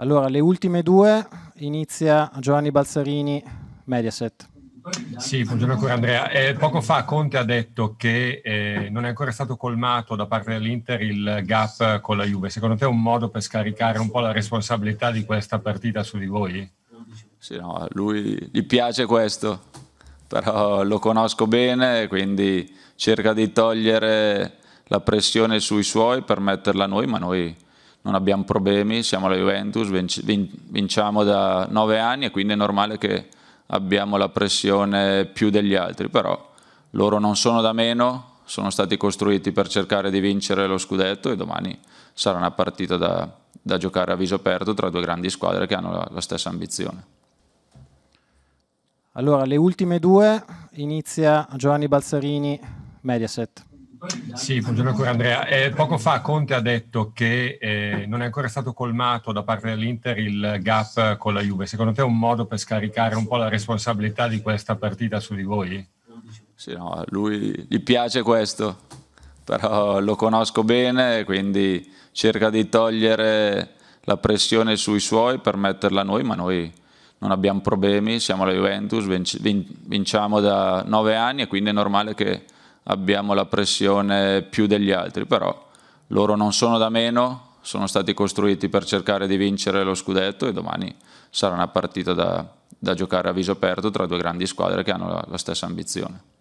Allora, le ultime due, inizia Giovanni Balzarini, Mediaset. Sì, buongiorno ancora Andrea. Eh, poco fa Conte ha detto che eh, non è ancora stato colmato da parte dell'Inter il gap con la Juve. Secondo te è un modo per scaricare un po' la responsabilità di questa partita su di voi? Sì, no, a lui gli piace questo, però lo conosco bene, quindi cerca di togliere la pressione sui suoi per metterla a noi, ma noi non abbiamo problemi, siamo la Juventus, vinciamo da nove anni e quindi è normale che abbiamo la pressione più degli altri, però loro non sono da meno, sono stati costruiti per cercare di vincere lo scudetto e domani sarà una partita da, da giocare a viso aperto tra due grandi squadre che hanno la, la stessa ambizione. Allora, le ultime due, inizia Giovanni Balzarini, Mediaset. Sì, buongiorno ancora Andrea. Eh, poco fa Conte ha detto che eh, non è ancora stato colmato da parte dell'Inter il gap con la Juve. Secondo te è un modo per scaricare un po' la responsabilità di questa partita su di voi? Sì, no, lui gli piace questo, però lo conosco bene, quindi cerca di togliere la pressione sui suoi per metterla a noi, ma noi non abbiamo problemi, siamo la Juventus, vinciamo da nove anni e quindi è normale che abbiamo la pressione più degli altri, però loro non sono da meno, sono stati costruiti per cercare di vincere lo scudetto e domani sarà una partita da, da giocare a viso aperto tra due grandi squadre che hanno la, la stessa ambizione.